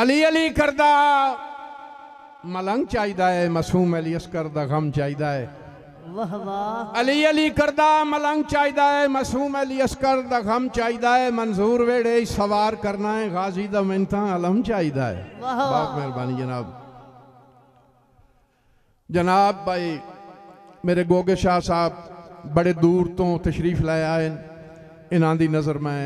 अली अली करदा मलंग चाहिदा है मासूम अली असकर दा गम चाहिदा है वाह वाह अली अली करदा मलंग चाहिदा है मासूम अली असकर दा गम चाहिदा है मंजूर वेड़े सवार करना है गाजी दा मिनता अलम चाहिदा है बहुत मेहरबानी जनाब जनाब भाई मेरे गोगे शाह साहब बड़े दूर तो तशरीफ लाए आए इन्हों की नज़र मैं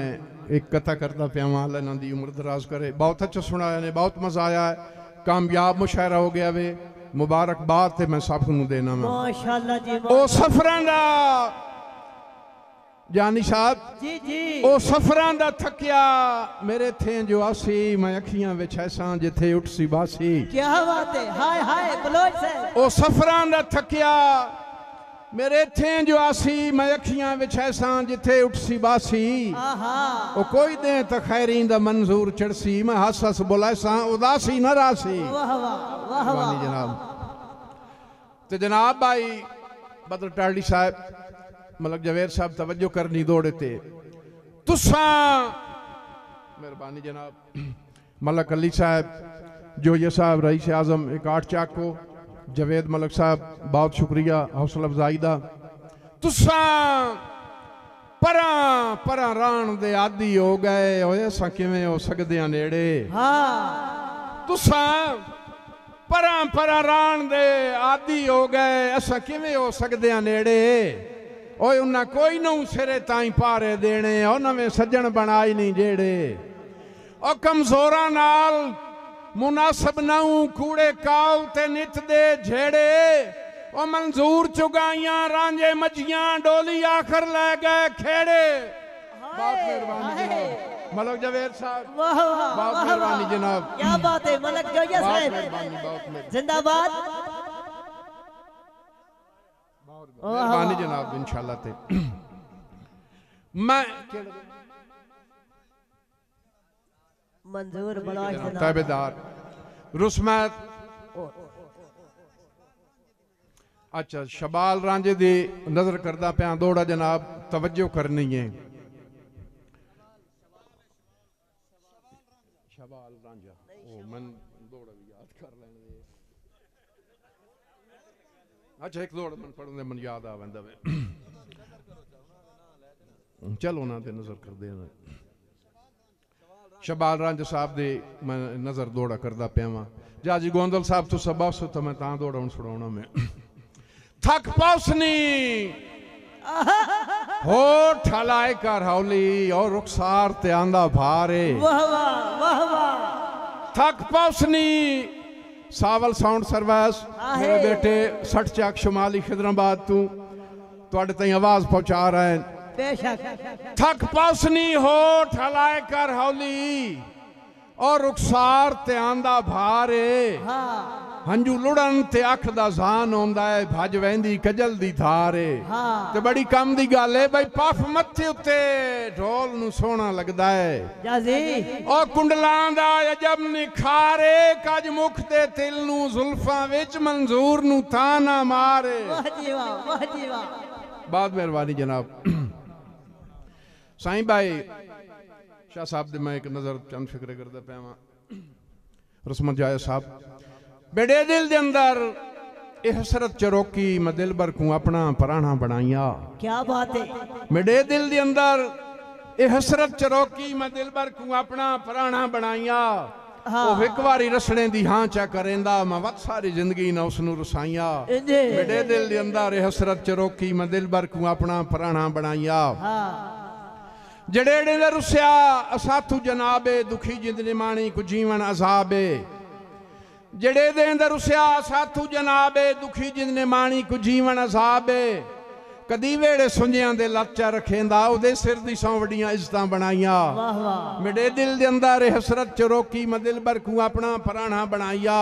एक कथा करता पाया की उम्र दराज करे बहुत अच्छा सुनाया ने बहुत मज़ा आया है कामयाब मुशायरा हो गया वे मुबारकबाद से मैं सब देना मैं ओ सफर जानी साहब जी जी ओ सफर थकिया मेरे थे जो आसी मैं अखियां विच ऐसा जिथे उठसी बासी क्या बात है हाय हाय ओ सफर थकिया ਮੇਰੇ ਇੱਥੇ ਜੋ ਆਸੀ ਮੈਂ ਅੱਖੀਆਂ ਵਿੱਚ ਐਸਾਂ ਜਿੱਥੇ ਉਠਸੀ ਬਾਸੀ ਆਹਾ ਉਹ ਕੋਈ ਦੇ ਤਖੈਰੀ ਦਾ ਮਨਜ਼ੂਰ ਚੜਸੀ ਮੈਂ ਹੱਸ ਹੱਸ ਬੁਲਾਸਾਂ ਉਦਾਸੀ ਨਾ ਰਾਸੀ ਵਾਹ ਵਾਹ ਵਾਹ ਵਾਹ ਜਨਾਬ ਤੇ ਜਨਾਬ ਭਾਈ ਬਦਲ ਟਾਲੀ ਸਾਹਿਬ ਮਲਕ ਜਵੇਰ ਸਾਹਿਬ ਤਵੱਜੋ ਕਰਨੀ ਦੋੜੇ ਤੇ ਤੁਸਾਂ मेहरबानी जनाब मलक अली साहब जो ये साहब रईस आज़म इकाट चाको ਜਵੇਦ ਮਲਕ ਸਾਹਿਬ ਬਹੁਤ ਸ਼ੁਕਰੀਆ ਹੌਸਲਾ ਅਫਜ਼ਾਈ ਦਾ ਤੁਸਾਂ ਪਰਾਂ ਪਰਾਂ ਰਾਣ ਦੇ ਆਦੀ ਹੋ ਗਏ ਓਏ ਅਸਾਂ ਕਿਵੇਂ ਹੋ ਸਕਦੇ ਆ ਨੇੜੇ ਹਾਂ ਤੁਸਾਂ ਪਰਾਂ ਪਰਾਂ ਰਾਣ ਦੇ ਆਦੀ ਹੋ ਗਏ ਅਸਾਂ ਕਿਵੇਂ ਹੋ ਸਕਦੇ ਆ ਨੇੜੇ ਓਏ ਉਹਨਾਂ ਕੋਈ ਨਾ ਸਿਰੇ ਤਾਈਂ ਪਾਰੇ ਦੇਣੇ ਉਹਨਾਂ ਵਿੱਚ ਸੱਜਣ ਬਣਾਈ ਨਹੀਂ ਜਿਹੜੇ ਉਹ ਕਮਜ਼ੋਰਾਂ ਨਾਲ मुनासब ना कूड़े काव ते नित दे झेड़े ओ मंजूर चुगाइया रांझे मजिया डोली आखर ले गए खेड़े बहुत मेहरबानी मलक जावेद साहब बहुत मेहरबानी जनाब क्या बात है मलक जावेद साहब जिंदाबाद मेहरबानी जनाब इंशाल्लाह ते मैं मंजूर बड़ा रुस्मत अच्छा शबाल रांझे दी नजर करदा पिया दौड़ा जनाब तवज्जो करनी है कर अच्छा एक दौड़ मन पढ़ने मन याद आवेंदा चलो ना नजर कर देना ਸ਼ਬਾਲ ਰੰਜ ਸਾਹਿਬ ਦੇ ਮੈਂ ਨਜ਼ਰ ਦੌੜਾ ਕਰਦਾ ਪਿਆ ਵਾਂ ਜਾਜੀ ਗੋਂਦਲ ਸਾਹਿਬ ਤੋਂ ਸਭਾ ਸੋ ਤਾਂ ਮੈਂ ਤਾਂ ਦੌੜਾਉਣ ਛੜਾਉਣਾ ਮੈਂ ਥੱਕ ਪੌਸਨੀ ਹੋਰ ਠਲਾਏ ਕਰ ਹੌਲੀ ਔਰ ਰੁਖਸਾਰ ਤੇ ਆਂਦਾ ਭਾਰੇ ਵਾਹ ਵਾਹ ਵਾਹ ਵਾਹ ਥੱਕ ਪੌਸਨੀ सावल साउंड सर्विस मेरे बेटे सठ चक शुमाली खिदराबाद तू थोड़े तीन आवाज़ पहुँचा रहे हैं थक पौसनी हो ठलाए कर हौली और रुखसार ते भारे हंजू लुड़न ते अख दा जान है भज वेंदी कजल दी धारे ते बड़ी कम दी गल है भाई पफ मथे उत्ते ढोल नु सोना लगदा है जी और कुंडलां दा अजब निखारे कज मुख ते तिल नु जुल्फां विच मंजूर नु ताना मारे वाह जी वाह वाह जी वाह बहुत मेहरबानी जनाब ਸਾਈਂ ਬਾਈ ਸ਼ਾਹ ਸਾਹਿਬ ਦੇ ਮੈਂ ਇੱਕ ਨਜ਼ਰ ਚੰਦ ਫਿਕਰੇ ਕਰਦਾ ਪਿਆਵਾਂ ਰਸਮਤ ਜਾਇ ਸਾਹਿਬ ਬੇੜੇ ਦਿਲ ਦੇ ਅੰਦਰ ਇਹ ਹਸਰਤ ਚਰੋਕੀ ਮੈਂ ਦਿਲ ਭਰ ਕੋ ਆਪਣਾ ਪਰਾਣਾ ਬਣਾਇਆ ਕੀ ਬਾਤ ਹੈ ਮੇਰੇ ਦਿਲ ਦੇ ਅੰਦਰ ਇਹ ਹਸਰਤ ਚਰੋਕੀ ਮੈਂ ਦਿਲ ਭਰ ਕੋ ਆਪਣਾ ਪਰਾਣਾ ਬਣਾਇਆ ਉਹ ਇੱਕ ਵਾਰੀ ਰਸਣੇ ਦੀ ਹਾਂ ਚਾ ਕਰੇਂਦਾ ਮੈਂ ਵੱਧ ਸਾਰੀ ਜ਼ਿੰਦਗੀ ਨਾ ਉਸ ਨੂੰ ਰਸਾਈਆ ਮੇਰੇ ਦਿਲ ਦੇ ਅੰਦਰ ਇਹ ਹਸਰਤ ਚਰੋਕੀ ਮੈਂ ਦਿਲ ਭਰ ਕੋ ਆਪਣਾ ਪਰਾਣਾ ਬਣਾਇਆ ਹਾਂ ਜਨਾਬੇ ਦੁਖੀ ਜਿੰਦ ਨੇ ਮਾਣੀ ਕੁ निमाणी ਅਜ਼ਾਬੇ जीवन ਦੇ ਅੰਦਰ ਰੁਸਿਆ रुसिया ਜਨਾਬੇ ਦੁਖੀ ਜਿੰਦ ਨੇ ਮਾਣੀ ਕੁ ਜੀਵਨ ਅਜ਼ਾਬੇ ਕਦੀ ਵੇੜੇ ਸੁੰਝਿਆਂ ਦੇ ਲੱਚਾ ਰਖੇਂਦਾ ਉਹਦੇ ਸਿਰ ਦੀ ਸੌ ਵੱਡੀਆਂ ਇੱਜ਼ਤਾਂ ਬਣਾਈਆਂ ਵਾਹ ਵਾਹ ਮੇਰੇ ਦਿਲ ਦੇ ਅੰਦਰ ਹਸਰਤ ਚ ਰੋਕੀ ਮੈਂ ਦਿਲ ਬਰਖੂ ਆਪਣਾ ਪਰਾਣਾ ਬਣਾਈਆ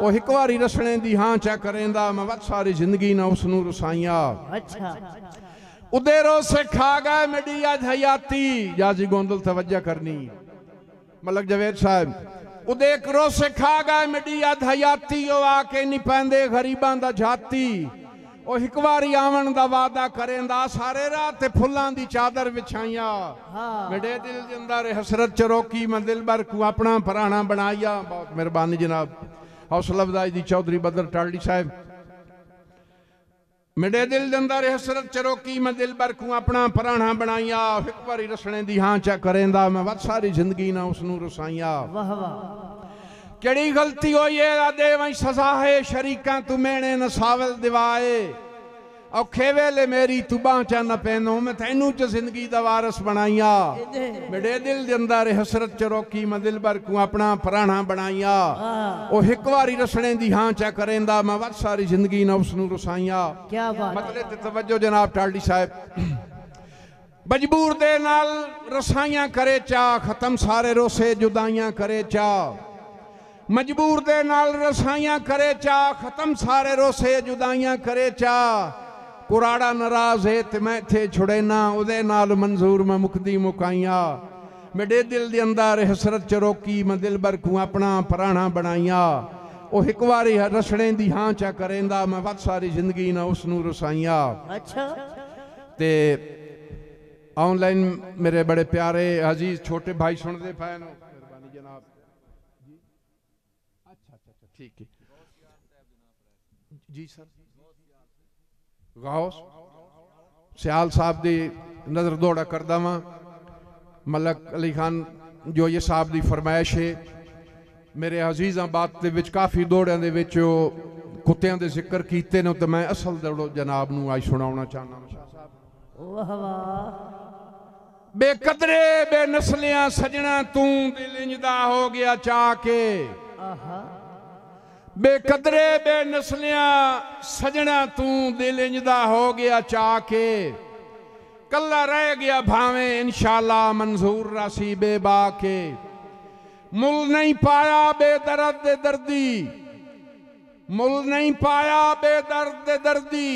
ਉਹ ਇੱਕ ਵਾਰੀ ਰਸਣੇ ਦੀ ਹਾਂ ਚਾ ਕਰੇਂਦਾ ਮੈਂ ਵੱਧ ਸਾਰੀ ਜ਼ਿੰਦਗੀ ਨਾ ਉਸ ਨੂੰ ਰਸਾਈਆਂ ਅੱਛਾ ਉਦੇਰੋ ਗਏ से ਅਜ ਹਯਾਤੀ ਜਾਜੀ ਗੋਂਦਲ ਤਵੱਜਾ ਕਰਨੀ ਮਲਕ ਜਵੇਦ ਸਾਹਿਬ ਉਦੇ ਕਰੋ ਸਿਖਾ ਗਏ खा ਅਜ ਹਯਾਤੀ ਉਹ ਆ ਕੇ ਨਹੀਂ ਪੈਂਦੇ ਗਰੀਬਾਂ ਦਾ ਜਾਤੀ ਉਹ ਇੱਕ ਵਾਰੀ ਆਵਣ ਦਾ ਵਾਦਾ ਕਰੇਂਦਾ ਸਾਰੇ ਰਾਹ ਤੇ ਫੁੱਲਾਂ ਦੀ ਚਾਦਰ ਵਿਛਾਈਆਂ ਹਾਂ ਮੇਰੇ ਦਿਲ ਜਿੰਦਾ ਅੰਦਰ ਹਸਰਤ ਰੋਕੀ ਮੈਂ ਦਿਲਬਰ ਕੋ ਆਪਣਾ ਪਰਾਣਾ ਬਣਾਇਆ ਬਹੁਤ ਮਿਹਰਬਾਨੀ ਜਨਾਬ ਹੌਸਲਾ ਅਫਜ਼ਾਈ ਦੀ ਚੌਧਰੀ ਬਦਰ ਟਾਲੜੀ ਸਾਹਿਬ ਮੇਰੇ ਦਿਲ ਦੰਦਾ ਰੇ ਹਸਰਤ ਕੀ ਮੈਂ ਦਿਲ ਬਰਖੂ ਆਪਣਾ ਪਰਾਣਾ ਬਣਾਈਆ ਇੱਕ ਵਾਰੀ ਰਸਣੇ ਦੀ ਹਾਂ ਚਾ ਕਰੇਂਦਾ ਮੈਂ ਵੱਧ ਸਾਰੀ ਜ਼ਿੰਦਗੀ ਨਾ ਉਸ ਨੂੰ ਰਸਾਈਆ ਵਾਹ ਵਾਹ ਕਿਹੜੀ ਗਲਤੀ ਹੋਈ ਏ ਰਾਦੇ ਵਈ ਸਜ਼ਾ ਹੈ ਸ਼ਰੀਕਾਂ ਤੂੰ ਮੈਨੇ ਨਸਾਵਲ ਦਿਵਾਏ ਔਖੇ ਵੇਲੇ ਮੇਰੀ ਤੂੰ ਬਾਹਾਂ ਨਾ ਪੈਨੋ ਮੈਂ ਤੈਨੂੰ ਚ ਜ਼ਿੰਦਗੀ ਦਾ ਵਾਰਿਸ ਬਣਾਈਆ ਮੇਰੇ ਦਿਲ ਦੇ ਅੰਦਰ ਹਸਰਤ ਚ ਰੋਕੀ ਮੈਂ ਦਿਲਬਰ ਕੋ ਆਪਣਾ ਪਰਾਣਾ ਬਣਾਈਆ ਉਹ ਇੱਕ ਵਾਰੀ ਰਸਣੇ ਦੀ ਹਾਂ ਚਾ ਕਰੇਂਦਾ ਮੈਂ ਵੱਧ ਸਾਰੀ ਜ਼ਿੰਦਗੀ ਨਾ ਉਸ ਨੂੰ ਰਸਾਈਆ ਕੀ ਬਾਤ ਮਤਲਬ ਤੇ ਤਵੱਜੋ ਜਨਾਬ ਟਾਲਡੀ ਸਾਹਿਬ मजबूर दे नाल रसाइयां करे चा खत्म सारे रोसे जुदाइयां करे चा मजबूर दे नाल रसाइयां करे चा खत्म सारे रोसे जुदाइयां करे चा ਕੁਰਾੜਾ ਨਰਾਜ਼ ਹੈ ਤੇ ਮੈਂ ਇੱਥੇ ਨਾ ਉਹਦੇ ਨਾਲ ਮਨਜ਼ੂਰ ਮੈਂ ਮੁਕਦੀ ਮੁਕਾਈਆਂ ਮੇਰੇ ਦਿਲ ਦੇ ਅੰਦਰ ਹਸਰਤ ਚ ਰੋਕੀ ਮੈਂ ਦਿਲਬਰ ਕੋ ਆਪਣਾ ਪਰਾਣਾ ਬਣਾਈਆਂ ਉਹ ਇੱਕ ਵਾਰੀ ਰਸਣੇ ਦੀ ਹਾਂ ਚਾ ਕਰੇਂਦਾ ਮੈਂ ਵੱਧ ਸਾਰੀ ਜ਼ਿੰਦਗੀ ਨਾ ਉਸ ਨੂੰ ਰਸਾਈਆਂ ਅੱਛਾ ਤੇ ਆਨਲਾਈਨ ਮੇਰੇ ਬੜੇ ਪਿਆਰੇ ਅਜ਼ੀਜ਼ ਛੋਟੇ ਭਾਈ ਸੁਣਦੇ ਪਏ ਨੇ ਮਿਹਰਬਾਨੀ ਜਨਾਬ ਜੀ ਅੱਛਾ ਅੱਛਾ ਠੀਕ ਹੈ ਜੀ ਸਰ ਗੌਸ ਸਿਆਲ ਸਾਹਿਬ ਦੀ ਨਜ਼ਰ ਦੌੜਾ ਕਰਦਾ ਵਾਂ ਮਲਕ ਅਲੀ ਖਾਨ ਜੋਈ ਸਾਹਿਬ ਦੀ ਫਰਮਾਇਸ਼ ਹੈ ਮੇਰੇ ਅਜ਼ੀਜ਼ਾਂ ਬਾਤ ਦੇ ਵਿੱਚ ਕਾਫੀ ਦੌੜਿਆਂ ਦੇ ਵਿੱਚ ਉਹ ਕੁੱਤਿਆਂ ਦੇ ਜ਼ਿਕਰ ਕੀਤੇ ਨੇ ਤੇ ਮੈਂ ਅਸਲ ਦੌੜੋ ਜਨਾਬ ਨੂੰ ਅੱਜ ਸੁਣਾਉਣਾ ਚਾਹਨਾ ਵਾਹ ਵਾਹ बेकदरे बेनसलियां सजना तू दिल इंजदा हो गया चाह के बेकदरे बेनसलियां सजना तू दिल इंजदा हो गया चाह के कला रह गया भावे इनशाला मंजूर रासी बेबा के मुल नहीं पाया बेदर्द दर्दी मुल नहीं पाया बेदर्द दर्दी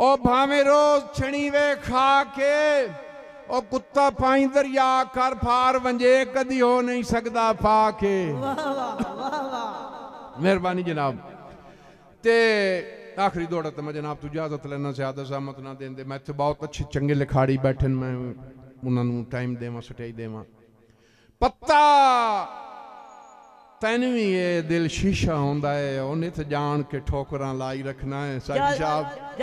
ओ भावे रोज छणी वे खा के ओ कुत्ता पाई दरिया कर फार वंजे कदी हो नहीं सकता पा के वाह वाह वाह वाह मेहरबानी जनाब ते आखिरी दौड़ा तो मैं जनाब तू इजाजत लेना ज्यादा जहमत ना देंगे मैं इतने बहुत अच्छे चंगे लिखाड़ी बैठे मैं उन्होंने टाइम देव सटाई देव पत्ता तेन भी ये दिल शीशा आंदा है उन्हें तो जान के ठोकरा लाई रखना है साहब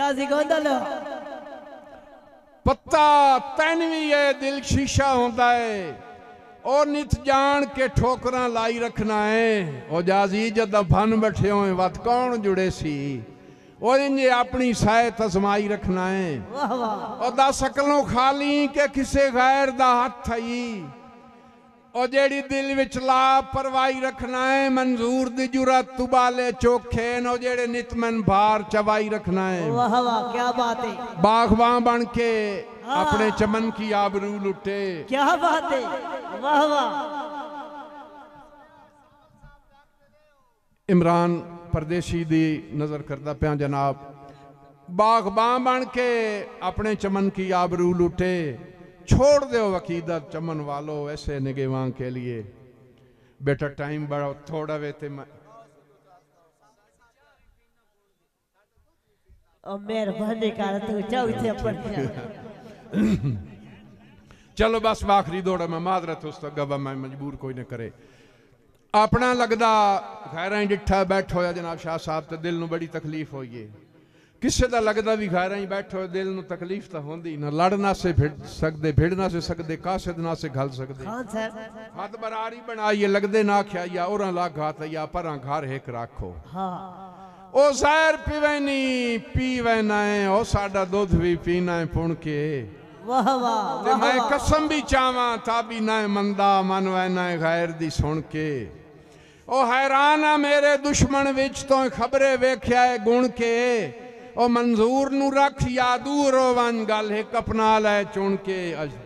पत्ता तेन भी ये दिल शीशा आंदा है और नित जान के ठोकरा लाई रखना है और जाजी जदा फन बैठे हो वत कौन जुड़े सी और इंजे अपनी सायत आजमाई रखना है और दस अकलों खाली के किसे गैर दा हथ आई और जेड़ी दिल विच लापरवाही रखना है मंजूर दी जुरत तुबाले चोखे और जेड़े नितमन भार चबाई रखना है वाह वाह क्या बात है बागवान बन के हाँ। अपने चमन की आबरू लुटे क्या बात है इमरान परदेसी दी नज़र करता पाया जनाब बागबां बन के अपने चमन की आबरू लुटे छोड़ दो अकीदत चमन वालो ऐसे निगेवा के लिए बेटा टाइम बड़ा थोड़ा वे ते मेहरबानी कर तू जाओ इथे अपन ਚਲੋ ਬਸ ਆਖਰੀ ਦੌੜ ਮੈਂ ਮਾਜ਼ਰਤ ਉਸ ਤੋਂ ਅੱਗਾ ਮੈਂ ਮਜਬੂਰ ਕੋਈ ਨਾ ਕਰੇ ਆਪਣਾ ਲੱਗਦਾ ਖੈਰਾਂ ਡਿੱਠਾ ਬੈਠ ਹੋਇਆ ਜਨਾਬ ਸ਼ਾਹ ਸਾਹਿਬ ਤੇ ਦਿਲ ਨੂੰ ਬੜੀ ਤਕਲੀਫ ਹੋਈ ਏ ਕਿਸੇ ਦਾ ਲੱਗਦਾ ਵੀ ਖੈਰਾਂ ਹੀ ਬੈਠੋ ਦਿਲ ਨੂੰ ਤਕਲੀਫ ਤਾਂ ਹੁੰਦੀ ਨਾ ਲੜ ਨਾ ਸੇ ਫਿਰ ਸਕਦੇ ਭਿੜ ਨਾ ਸੇ ਸਕਦੇ ਕਾਸਦ ਨਾ ਸੇ ਘਲ ਸਕਦੇ ਹਾਂ ਸਰ ਹੱਦ ਬਰਾਰੀ ਬਣਾਈਏ ਲੱਗਦੇ ਨਾ ਖਿਆਇਆ ਔਰਾਂ ਲਾ ਘਾਤ ਯਾ ਪਰਾਂ ਘਰ ਹੇਕ ਰੱਖੋ ਹਾਂ ਉਹ ਜ਼ਹਿਰ ਪੀਵੇ ਨਹੀਂ ਪੀਵੇ ਨਾ ਉਹ ਸਾਡਾ ਦੁੱਧ ਵੀ ਪੀਣਾ ਹੈ ਪੁਣ ਕੇ ਵਾਹ ਵਾਹ ਤੇ ਮੈਂ ਕਸਮ ਵੀ ਚਾਵਾਂ ਤਾਬੀ ਨਾ ਮੰਦਾ ਮਨ ਵੈ ਨਾ ਗੈਰ ਦੀ ਸੁਣ ਕੇ ਉਹ ਹੈਰਾਨ ਆ ਮੇਰੇ ਦੁਸ਼ਮਣ ਵਿੱਚ ਤੋਂ ਖਬਰੇ ਵੇਖਿਆ ਏ ਗੁਣ ਕੇ ਉਹ ਮਨਜ਼ੂਰ ਨੂੰ ਰੱਖ ਯਾਦੂ ਰੋਵਨ ਗੱਲ ਇੱਕ ਅਪਣਾ ਲੈ ਚੁਣ ਕੇ